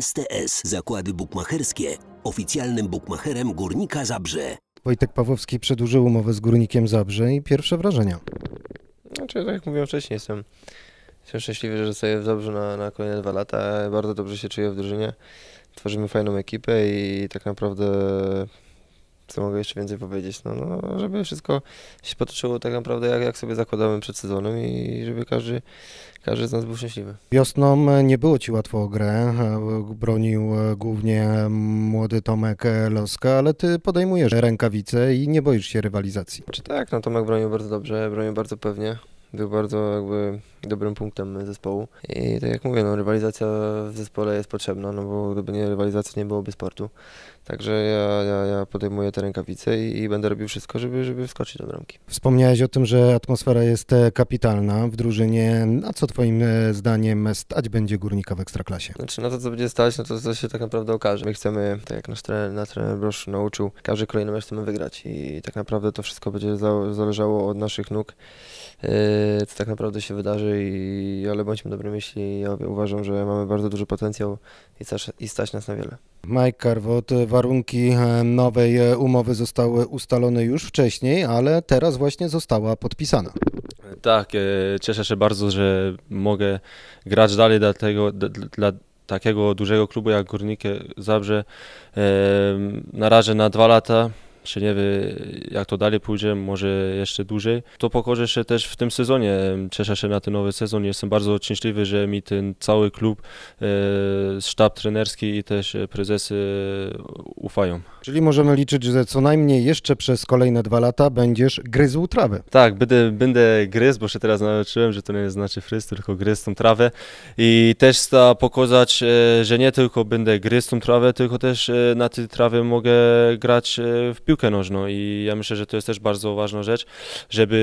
STS Zakłady Bukmacherskie, oficjalnym bukmacherem Górnika Zabrze. Wojtek Pawłowski przedłużył umowę z Górnikiem Zabrze i pierwsze wrażenia. Znaczy, tak jak mówiłem wcześniej, jestem, jestem szczęśliwy, że sobie w Zabrze na, na kolejne dwa lata. Bardzo dobrze się czuję w drużynie. Tworzymy fajną ekipę i tak naprawdę co mogę jeszcze więcej powiedzieć? No, no, żeby wszystko się potoczyło tak naprawdę jak, jak sobie zakładamy przed sezonem i żeby każdy, każdy z nas był szczęśliwy. Wiosną e, nie było Ci łatwo o grę, e, bronił e, głównie młody Tomek Loska, ale Ty podejmujesz rękawice i nie boisz się rywalizacji. Czy tak, no Tomek bronił bardzo dobrze, bronił bardzo pewnie był bardzo jakby dobrym punktem zespołu. I tak jak mówię, no, rywalizacja w zespole jest potrzebna, no bo gdyby nie rywalizacja nie byłoby sportu. Także ja, ja, ja podejmuję te rękawice i, i, będę robił wszystko, żeby, żeby wskoczyć do bramki. Wspomniałeś o tym, że atmosfera jest e, kapitalna w drużynie. Na co twoim e, zdaniem stać będzie Górnika w Ekstraklasie? Znaczy na to, co będzie stać, no to, co się tak naprawdę okaże. My chcemy, tak jak nasz trener, na trener Brosz nauczył, każdy kolejny mecz chcemy wygrać i tak naprawdę to wszystko będzie zależało od naszych nóg. Yy, co tak naprawdę się wydarzy, i, ale bądźmy dobre myśli. Ja uważam, że mamy bardzo duży potencjał i, stać, i stać nas na wiele. Mike Carvot, e, warunki e, nowej e, umowy zostały ustalone już wcześniej, ale teraz właśnie została podpisana. Tak, cieszę się bardzo, że mogę grać dalej dla tego, dla takiego dużego klubu jak Górnik Zabrze. Na razie na dwa lata czy nie wie, jak to dalej pójdzie, może jeszcze dłużej. To pokaże się też w tym sezonie. Cieszę się na ten nowy sezon. Jestem bardzo szczęśliwy, że mi ten cały klub, e, sztab trenerski i też prezesy e, ufają. Czyli możemy liczyć, że co najmniej jeszcze przez kolejne dwa lata będziesz gryzł trawę. Tak, będę, będę gryzł, bo się teraz nauczyłem, że to nie znaczy fryz, tylko gryzł tą trawę. I też chcę pokazać, e, że nie tylko będę gryzł tą trawę, tylko też na tej trawie mogę grać w piłkę piłkę nożną i ja myślę, że to jest też bardzo ważna rzecz, żeby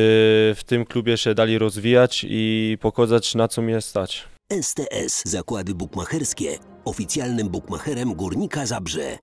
w tym klubie się dali rozwijać i pokazać na co mnie stać. STS Zakłady Bukmacherskie, oficjalnym bukmacherem Górnika Zabrze.